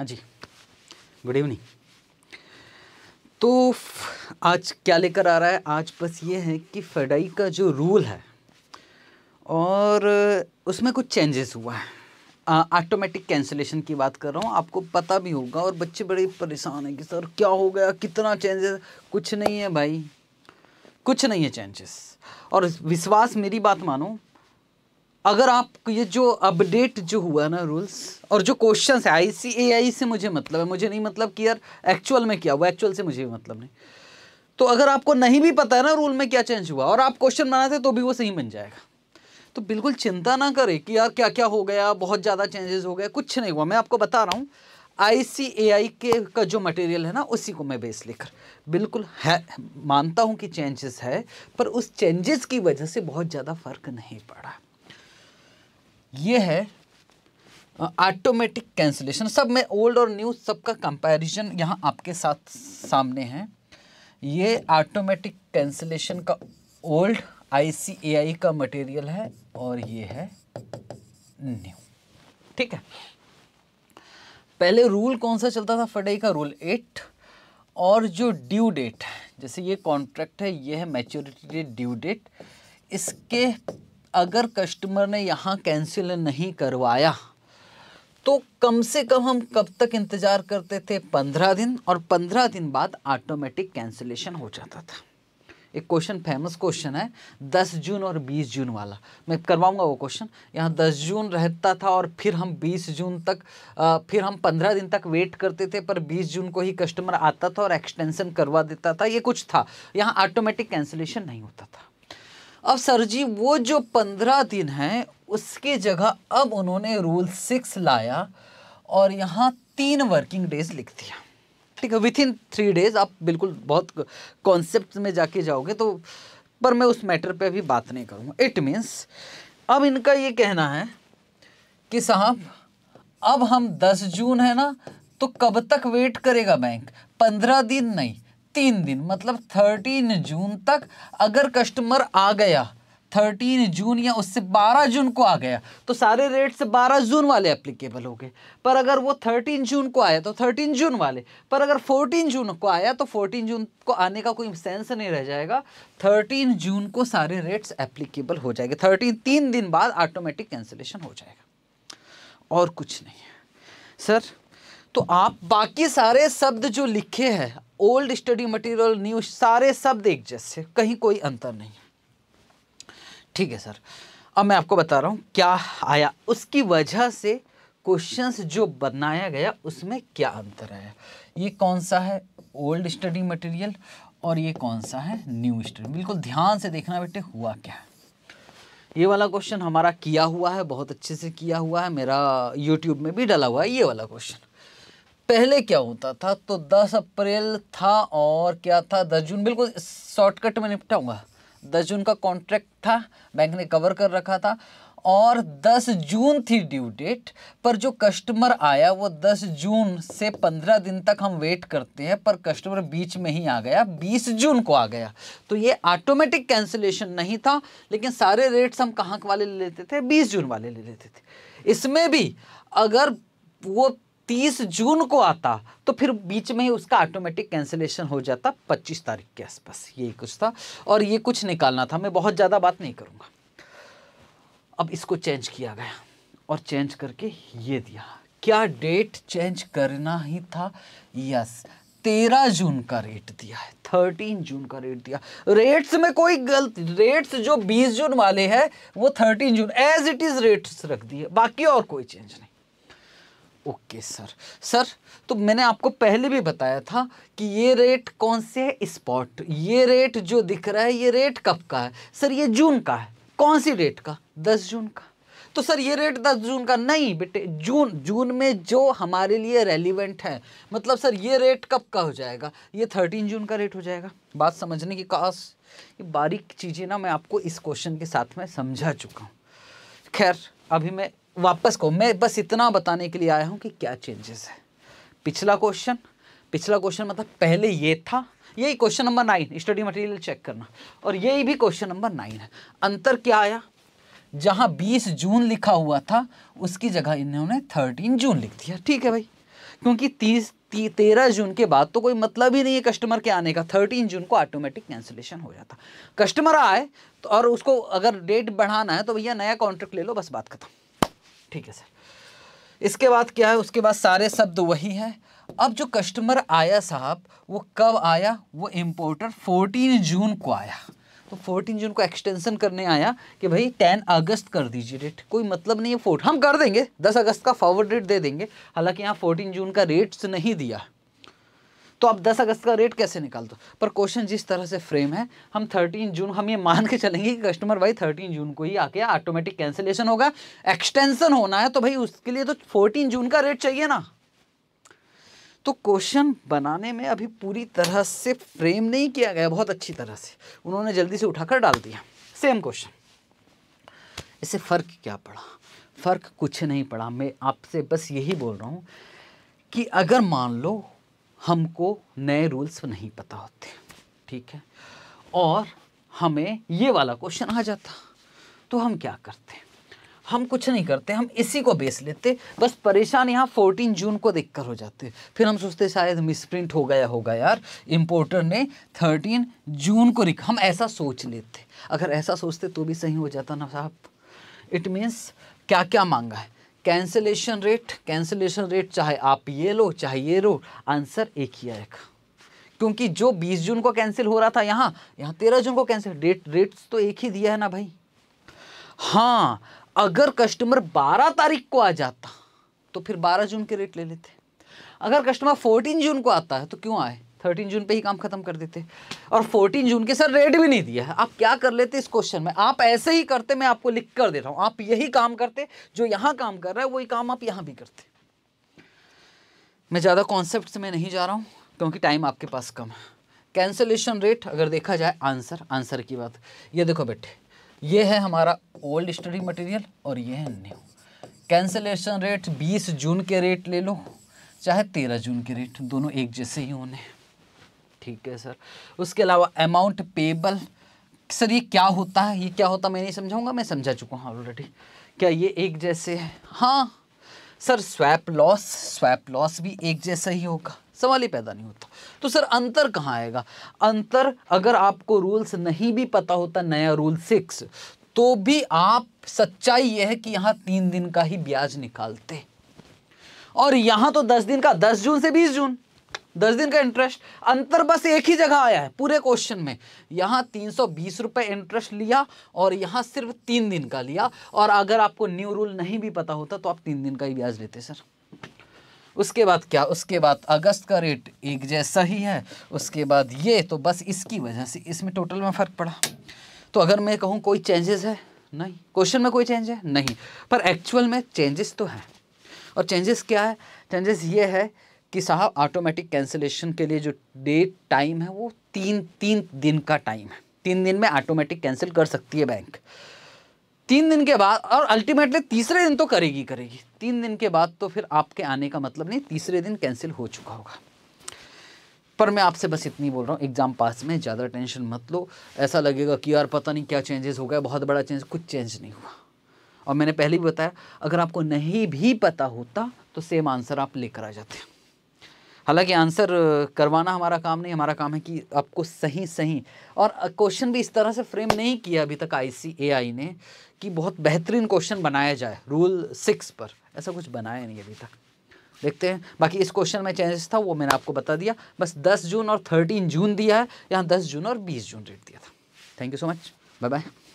हाँ जी good evening तो आज क्या लेकर आ रहा है आज बस ये है कि फडाई का जो रूल है और उसमें कुछ चेंजेस हुआ है ऑटोमेटिक कैंसिलेशन की बात कर रहा हूँ आपको पता भी होगा और बच्चे बड़े परेशान हैं कि सर क्या हो गया कितना चेंजेस कुछ नहीं है भाई कुछ नहीं है चेंजेस और विश्वास मेरी बात मानो अगर आप ये जो अपडेट जो हुआ ना रूल्स और जो क्वेश्चन है आई सी ए आई से मुझे मतलब है मुझे नहीं मतलब कि यार एक्चुअल में क्या हुआ एक्चुअल से मुझे मतलब नहीं तो अगर आपको नहीं भी पता है ना रूल में क्या चेंज हुआ और आप क्वेश्चन बनाते तो भी वो सही बन जाएगा तो बिल्कुल चिंता ना करें कि यार क्या क्या हो गया बहुत ज़्यादा चेंजेस हो गए कुछ नहीं हुआ मैं आपको बता रहा हूँ आई सी ए आई के का जो मटेरियल है ना उसी को मैं बेस लेकर बिल्कुल है मानता हूँ कि चेंजेस है पर उस चेंजेस की वजह से बहुत ज़्यादा फ़र्क नहीं पड़ा ये है ऑटोमेटिक कैंसिलेशन सब में ओल्ड और न्यू सबका कंपैरिजन यहाँ आपके साथ सामने है ये ऑटोमेटिक कैंसिलेशन का ओल्ड आईसीएआई का मटेरियल है और ये है न्यू ठीक है पहले रूल कौन सा चलता था फडई का रूल एट और जो ड्यू डेट है जैसे ये कॉन्ट्रैक्ट है ये है मैच्योरिटी डेट ड्यू डेट इसके अगर कस्टमर ने यहाँ कैंसिल नहीं करवाया तो कम से कम हम कब तक इंतज़ार करते थे पंद्रह दिन और पंद्रह दिन बाद ऑटोमेटिक कैंसिलेशन हो जाता था एक क्वेश्चन फेमस क्वेश्चन है दस जून और बीस जून वाला मैं करवाऊंगा वो क्वेश्चन यहाँ दस जून रहता था और फिर हम बीस जून तक आ, फिर हम पंद्रह दिन तक वेट करते थे पर बीस जून को ही कस्टमर आता था और एक्सटेंशन करवा देता था ये कुछ था यहाँ ऑटोमेटिक कैंसिलेशन नहीं होता था अब सर जी वो जो पंद्रह दिन हैं उसके जगह अब उन्होंने रूल सिक्स लाया और यहाँ तीन वर्किंग डेज लिख दिया ठीक है विथ इन थ्री डेज आप बिल्कुल बहुत कॉन्सेप्ट में जाके जाओगे तो पर मैं उस मैटर पे भी बात नहीं करूँगा इट मीन्स अब इनका ये कहना है कि साहब अब हम दस जून है ना तो कब तक वेट करेगा बैंक पंद्रह दिन नहीं तीन दिन मतलब थर्टीन जून तक अगर कस्टमर आ गया थर्टीन जून या उससे बारह जून को आ गया तो सारे रेट से बारह जून वाले एप्लीकेबल हो गए पर अगर वो थर्टीन जून को आया तो थर्टीन जून वाले पर अगर फोर्टीन जून को आया तो फोर्टीन जून को आने का कोई सेंस नहीं रह जाएगा थर्टीन जून को सारे रेट्स एप्लीकेबल हो जाएंगे थर्टीन तीन दिन बाद ऑटोमेटिक कैंसिलेशन हो जाएगा और कुछ नहीं है सर तो आप बाकी सारे शब्द जो लिखे हैं ओल्ड स्टडी मटेरियल न्यू सारे शब्द एक जैसे कहीं कोई अंतर नहीं ठीक है सर अब मैं आपको बता रहा हूँ क्या आया उसकी वजह से क्वेश्चंस जो बनाया गया उसमें क्या अंतर आया ये कौन सा है ओल्ड स्टडी मटेरियल और ये कौन सा है न्यू स्टडी बिल्कुल ध्यान से देखना बेटे हुआ क्या है ये वाला क्वेश्चन हमारा किया हुआ है बहुत अच्छे से किया हुआ है मेरा यूट्यूब में भी डला हुआ है ये वाला क्वेश्चन पहले क्या होता था तो 10 अप्रैल था और क्या था 10 जून बिल्कुल शॉर्टकट में निपटाऊंगा 10 जून का कॉन्ट्रैक्ट था बैंक ने कवर कर रखा था और 10 जून थी ड्यू डेट पर जो कस्टमर आया वो 10 जून से 15 दिन तक हम वेट करते हैं पर कस्टमर बीच में ही आ गया 20 जून को आ गया तो ये ऑटोमेटिक कैंसिलेशन नहीं था लेकिन सारे रेट्स हम कहाँ वाले ले लेते थे 20 जून वाले ले लेते थे इसमें भी अगर वो तीस जून को आता तो फिर बीच में ही उसका ऑटोमेटिक कैंसिलेशन हो जाता पच्चीस तारीख के आसपास ये कुछ था और ये कुछ निकालना था मैं बहुत ज़्यादा बात नहीं करूँगा अब इसको चेंज किया गया और चेंज करके ये दिया क्या डेट चेंज करना ही था यस तेरह जून का रेट दिया है थर्टीन जून का रेट दिया रेट्स में कोई गलती रेट्स जो बीस जून वाले हैं वो thirteen June as it is rates रख दिए बाकी और कोई चेंज नहीं ओके सर सर तो मैंने आपको पहले भी बताया था कि ये रेट कौन से है स्पॉट ये रेट जो दिख रहा है ये रेट कब का है सर ये जून का है कौन सी डेट का दस जून का तो सर ये रेट दस जून का नहीं बेटे जून जून में जो हमारे लिए रेलिवेंट है मतलब सर ये रेट कब का हो जाएगा ये थर्टीन जून का रेट हो जाएगा बात समझने की काश ये बारीक चीज़ें ना मैं आपको इस क्वेश्चन के साथ में समझा चुका हूँ खैर अभी मैं वापस को मैं बस इतना बताने के लिए आया हूँ कि क्या चेंजेस है पिछला क्वेश्चन पिछला क्वेश्चन मतलब पहले ये था यही question number nine study material check करना और यही भी क्वेश्चन नंबर नाइन है अंतर क्या आया जहाँ 20 जून लिखा हुआ था उसकी जगह इन्होंने 13 जून लिख दिया ठीक है भाई क्योंकि तीस ती, तेरह जून के बाद तो कोई मतलब ही नहीं है कस्टमर के आने का थर्टीन जून को ऑटोमेटिक कैंसिलेशन हो जाता कस्टमर आए तो और उसको अगर डेट बढ़ाना है तो भैया नया कॉन्ट्रैक्ट ले लो बस बात खत्म ठीक है सर इसके बाद क्या है उसके बाद सारे शब्द वही हैं अब जो कस्टमर आया साहब वो कब आया वो इम्पोर्टर 14 जून को आया तो 14 जून को एक्सटेंशन करने आया कि भाई 10 अगस्त कर दीजिए डेट कोई मतलब नहीं है फोर्ट हम कर देंगे 10 अगस्त का फॉरवर्ड डेट दे देंगे हालांकि यहाँ 14 जून का रेट्स नहीं दिया तो आप 10 अगस्त का रेट कैसे निकाल दो पर क्वेश्चन जिस तरह से फ्रेम है हम 13 जून हम ये मान के चलेंगे कि कस्टमर भाई 13 जून को ही आके ऑटोमेटिक कैंसिलेशन होगा एक्सटेंशन होना है तो भाई उसके लिए तो 14 जून का रेट चाहिए ना तो क्वेश्चन बनाने में अभी पूरी तरह से फ्रेम नहीं किया गया बहुत अच्छी तरह से उन्होंने जल्दी से उठाकर डाल दिया सेम क्वेश्चन इससे फ़र्क क्या पड़ा फ़र्क कुछ नहीं पड़ा मैं आपसे बस यही बोल रहा हूं कि अगर मान लो हमको नए रूल्स नहीं पता होते ठीक है और हमें ये वाला क्वेश्चन आ जाता तो हम क्या करते हम कुछ नहीं करते हम इसी को बेस लेते बस परेशान यहाँ फोर्टीन जून को देखकर हो जाते फिर हम सोचते शायद मिसप्रिंट हो गया होगा यार इम्पोर्टर ने थर्टीन जून को रिक हम ऐसा सोच लेते अगर ऐसा सोचते तो भी सही हो जाता ना साहब इट मीन्स क्या क्या मांगा है कैंसिलेशन रेट कैंसिलेशन रेट चाहे आप ये लो चाहे ये लो आंसर एक ही आएगा क्योंकि जो 20 जून को कैंसिल हो रहा था यहाँ यहाँ 13 जून को कैंसिल डेट रेट्स तो एक ही दिया है ना भाई हाँ अगर कस्टमर 12 तारीख को आ जाता तो फिर 12 जून के रेट ले लेते अगर कस्टमर 14 जून को आता है तो क्यों आए थर्टीन जून पे ही काम खत्म कर देते और फोर्टीन जून के सर रेट भी नहीं दिया है आप क्या कर लेते इस क्वेश्चन में आप ऐसे ही करते मैं आपको लिख कर दे रहा हूँ आप यही काम करते जो यहाँ काम कर रहा है वही काम आप यहाँ भी करते मैं ज़्यादा कॉन्सेप्ट में नहीं जा रहा हूँ क्योंकि टाइम आपके पास कम है कैंसलेशन रेट अगर देखा जाए आंसर आंसर की बात ये देखो बैठे ये है हमारा ओल्ड स्टडी मटेरियल और ये है न्यू कैंसलेशन रेट 20 जून के रेट ले लो चाहे 13 जून के रेट दोनों एक जैसे ही होने हैं ठीक है सर उसके अलावा अमाउंट पेबल सर ये क्या होता है ये क्या होता मैं नहीं समझाऊंगा मैं समझा चुका हूँ ऑलरेडी क्या ये एक जैसे है हाँ sir swap loss swap loss भी एक जैसा ही होगा सवाल ही पैदा नहीं होता तो सर अंतर कहाँ आएगा अंतर अगर आपको रूल्स नहीं भी पता होता नया रूल सिक्स तो भी आप सच्चाई यह है कि यहाँ तीन दिन का ही ब्याज निकालते और यहाँ तो दस दिन का दस जून से बीस जून दस दिन का इंटरेस्ट अंतर बस एक ही जगह आया है पूरे क्वेश्चन में यहाँ तीन सौ बीस रुपये इंटरेस्ट लिया और यहाँ सिर्फ तीन दिन का लिया और अगर आपको न्यू रूल नहीं भी पता होता तो आप तीन दिन का ही ब्याज लेते सर उसके बाद क्या उसके बाद अगस्त का रेट एक जैसा ही है उसके बाद ये तो बस इसकी वजह से इसमें टोटल में फ़र्क पड़ा तो अगर मैं कहूँ कोई चेंजेस है नहीं क्वेश्चन में कोई चेंज है नहीं पर एक्चुअल में चेंजेस तो हैं और चेंजेस क्या है चेंजेस ये है कि साहब ऑटोमेटिक कैंसिलेशन के लिए जो डेट टाइम है वो तीन तीन दिन का टाइम है तीन दिन में ऑटोमेटिक कैंसिल कर सकती है बैंक तीन दिन के बाद और अल्टीमेटली तीसरे दिन तो करेगी करेगी तीन दिन के बाद तो फिर आपके आने का मतलब नहीं तीसरे दिन कैंसिल हो चुका होगा पर मैं आपसे बस इतनी बोल रहा हूँ एग्ज़ाम पास में ज़्यादा टेंशन मत लो ऐसा लगेगा कि यार पता नहीं क्या चेंजेस हो गया बहुत बड़ा चेंज कुछ चेंज नहीं हुआ और मैंने पहले भी बताया अगर आपको नहीं भी पता होता तो सेम आंसर आप लेकर आ जाते हैं हालांकि आंसर करवाना हमारा काम नहीं हमारा काम है कि आपको सही सही और क्वेश्चन भी इस तरह से फ्रेम नहीं किया अभी तक आई ने कि बहुत बेहतरीन क्वेश्चन बनाया जाए रूल सिक्स पर ऐसा कुछ बनाया नहीं अभी तक देखते हैं बाकी इस क्वेश्चन में चेंजेस था वो मैंने आपको बता दिया बस दस जून और थर्टीन जून दिया है यहाँ दस जून और बीस जून डेट दिया था thank you so much bye bye